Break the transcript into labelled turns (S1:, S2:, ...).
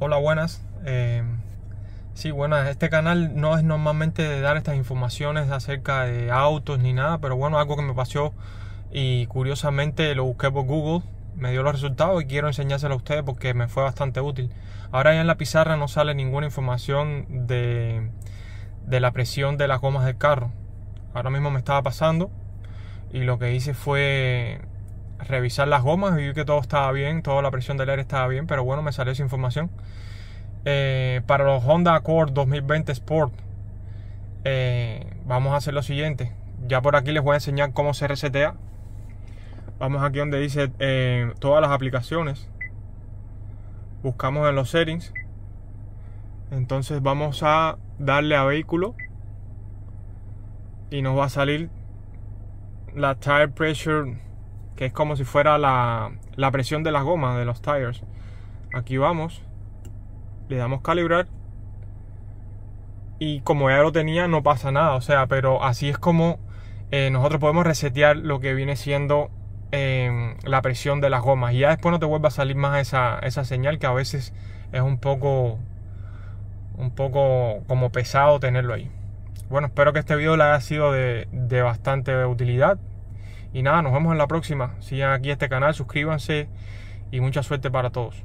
S1: Hola, buenas. Eh, sí, bueno, este canal no es normalmente de dar estas informaciones acerca de autos ni nada, pero bueno, algo que me pasó y curiosamente lo busqué por Google, me dio los resultados y quiero enseñárselo a ustedes porque me fue bastante útil. Ahora ya en la pizarra no sale ninguna información de, de la presión de las gomas del carro. Ahora mismo me estaba pasando y lo que hice fue revisar las gomas y vi que todo estaba bien, toda la presión del aire estaba bien, pero bueno, me salió esa información. Eh, para los Honda Accord 2020 Sport, eh, vamos a hacer lo siguiente. Ya por aquí les voy a enseñar cómo se resetea. Vamos aquí donde dice eh, todas las aplicaciones. Buscamos en los settings. Entonces vamos a darle a vehículo. Y nos va a salir la tire pressure que es como si fuera la, presión de las gomas, de los tires. Aquí vamos, le damos calibrar y como ya lo tenía no pasa nada, o sea, pero así es como eh, nosotros podemos resetear lo que viene siendo em, la presión de las gomas y ya después no te vuelva a salir más esa, esa señal que a veces es un poco un poco como pesado tenerlo ahí. Bueno, espero que este video le haya sido de, de bastante utilidad. Y nada, nos vemos en la próxima. Sigan aquí este canal, suscríbanse y mucha suerte para todos.